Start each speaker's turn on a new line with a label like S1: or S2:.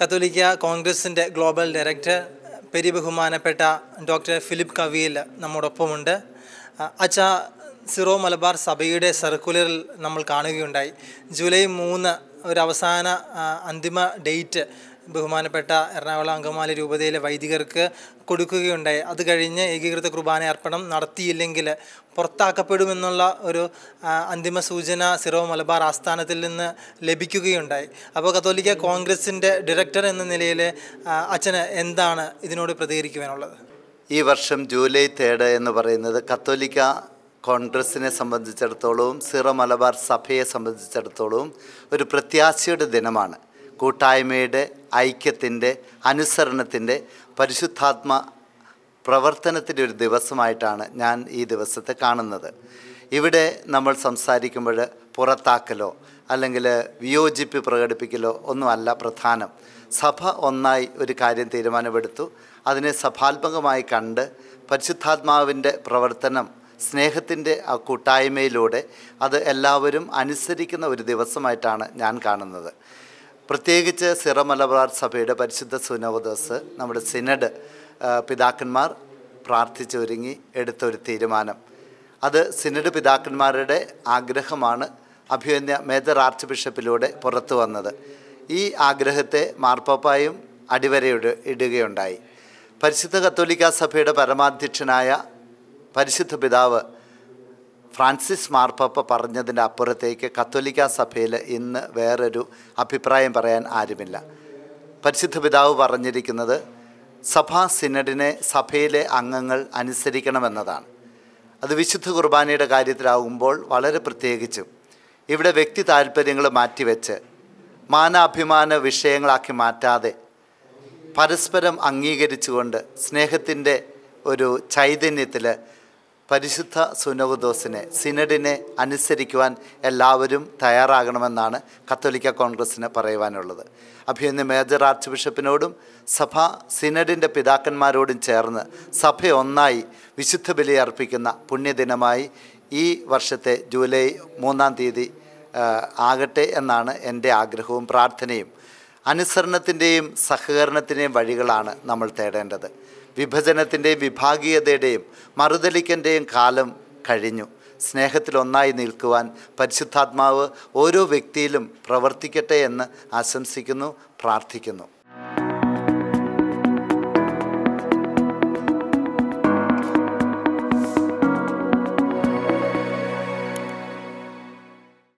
S1: കത്തോലിക്ക കോൺഗ്രസിൻ്റെ global director പെരിബഹുമാനപ്പെട്ട ഡോക്ടർ ഫിലിപ്പ് കവിയിൽ നമ്മോടൊപ്പമുണ്ട് അച്ഛ സിറോ മലബാർ സഭയുടെ സർക്കുലറിൽ നമ്മൾ കാണുകയുണ്ടായി ജൂലൈ മൂന്ന് ഒരു അവസാന അന്തിമ ഡേറ്റ് ബഹുമാനപ്പെട്ട എറണാകുളം അങ്കമാലി രൂപതയിലെ വൈദികർക്ക് കൊടുക്കുകയുണ്ടായി അത് കഴിഞ്ഞ് ഏകീകൃത കുർബാന അർപ്പണം നടത്തിയില്ലെങ്കിൽ പുറത്താക്കപ്പെടുമെന്നുള്ള ഒരു അന്തിമ സൂചന സിറോ മലബാർ ആസ്ഥാനത്തിൽ നിന്ന് ലഭിക്കുകയുണ്ടായി അപ്പോൾ കത്തോലിക്ക കോൺഗ്രസിൻ്റെ ഡയറക്ടർ എന്ന നിലയിൽ അച്ഛന് എന്താണ് ഇതിനോട് പ്രതികരിക്കുവാനുള്ളത്
S2: ഈ വർഷം ജൂലൈ തേർഡ് എന്ന് പറയുന്നത് കത്തോലിക്ക കോൺഗ്രസിനെ സംബന്ധിച്ചിടത്തോളവും സിറോ മലബാർ സഭയെ സംബന്ധിച്ചിടത്തോളവും ഒരു പ്രത്യാശയുടെ ദിനമാണ് കൂട്ടായ്മയുടെ ഐക്യത്തിൻ്റെ അനുസരണത്തിൻ്റെ പരിശുദ്ധാത്മ പ്രവർത്തനത്തിൻ്റെ ഒരു ദിവസമായിട്ടാണ് ഞാൻ ഈ ദിവസത്തെ കാണുന്നത് ഇവിടെ നമ്മൾ സംസാരിക്കുമ്പോൾ പുറത്താക്കലോ അല്ലെങ്കിൽ വിയോജിപ്പ് പ്രകടിപ്പിക്കലോ ഒന്നുമല്ല പ്രധാനം സഭ ഒന്നായി ഒരു കാര്യം തീരുമാനമെടുത്തു അതിനെ സഭാത്മകമായി കണ്ട് പരിശുദ്ധാത്മാവിൻ്റെ പ്രവർത്തനം സ്നേഹത്തിൻ്റെ ആ കൂട്ടായ്മയിലൂടെ അത് എല്ലാവരും അനുസരിക്കുന്ന ഒരു ദിവസമായിട്ടാണ് ഞാൻ കാണുന്നത് പ്രത്യേകിച്ച് സിറ മലബാർ സഭയുടെ പരിശുദ്ധ സുനവദോസ് നമ്മുടെ സിനഡ് പിതാക്കന്മാർ പ്രാർത്ഥിച്ചൊരുങ്ങി എടുത്തൊരു തീരുമാനം അത് സിനഡ് പിതാക്കന്മാരുടെ ആഗ്രഹമാണ് അഭിമന്യ മേജർ ആർച്ച് ബിഷപ്പിലൂടെ പുറത്തു വന്നത് ഈ ആഗ്രഹത്തെ മാർപ്പാപ്പായും അടിവരയുടെ ഇടുകയുണ്ടായി പരിശുദ്ധ കത്തോലിക്ക സഭയുടെ പരമാധ്യക്ഷനായ പരിശുദ്ധ പിതാവ് ഫ്രാൻസിസ് മാർപ്പാപ്പ പറഞ്ഞതിൻ്റെ അപ്പുറത്തേക്ക് കത്തോലിക്ക സഭയിൽ ഇന്ന് വേറൊരു അഭിപ്രായം പറയാൻ ആരുമില്ല പരിശുദ്ധ പിതാവ് പറഞ്ഞിരിക്കുന്നത് സഭാ സിനഡിനെ സഭയിലെ അംഗങ്ങൾ അനുസരിക്കണമെന്നതാണ് അത് വിശുദ്ധ കുർബാനയുടെ കാര്യത്തിലാകുമ്പോൾ വളരെ പ്രത്യേകിച്ചും ഇവിടെ വ്യക്തി താല്പര്യങ്ങൾ മാറ്റിവെച്ച് മാനാഭിമാന വിഷയങ്ങളാക്കി മാറ്റാതെ പരസ്പരം അംഗീകരിച്ചുകൊണ്ട് സ്നേഹത്തിൻ്റെ ഒരു ചൈതന്യത്തിൽ പരിശുദ്ധ സുനോദോസിനെ സിനഡിനെ അനുസരിക്കുവാൻ എല്ലാവരും തയ്യാറാകണമെന്നാണ് കത്തോലിക്ക കോൺഗ്രസ്സിന് പറയുവാനുള്ളത് അഭിയന്ന് മേജർ ആർച്ച് ബിഷപ്പിനോടും സഭ സിനഡിൻ്റെ പിതാക്കന്മാരോടും ചേർന്ന് സഭ ഒന്നായി വിശുദ്ധ ബലി അർപ്പിക്കുന്ന പുണ്യദിനമായി ഈ വർഷത്തെ ജൂലൈ മൂന്നാം തീയതി ആകട്ടെ എന്നാണ് എൻ്റെ ആഗ്രഹവും പ്രാർത്ഥനയും അനുസരണത്തിൻ്റെയും സഹകരണത്തിൻ്റെയും വഴികളാണ് നമ്മൾ തേടേണ്ടത് വിഭജനത്തിൻ്റെയും വിഭാഗീയതയുടെയും മറുതലിക്കൻ്റെയും കാലം കഴിഞ്ഞു സ്നേഹത്തിൽ ഒന്നായി നിൽക്കുവാൻ പരിശുദ്ധാത്മാവ് ഓരോ വ്യക്തിയിലും പ്രവർത്തിക്കട്ടെ എന്ന് ആശംസിക്കുന്നു പ്രാർത്ഥിക്കുന്നു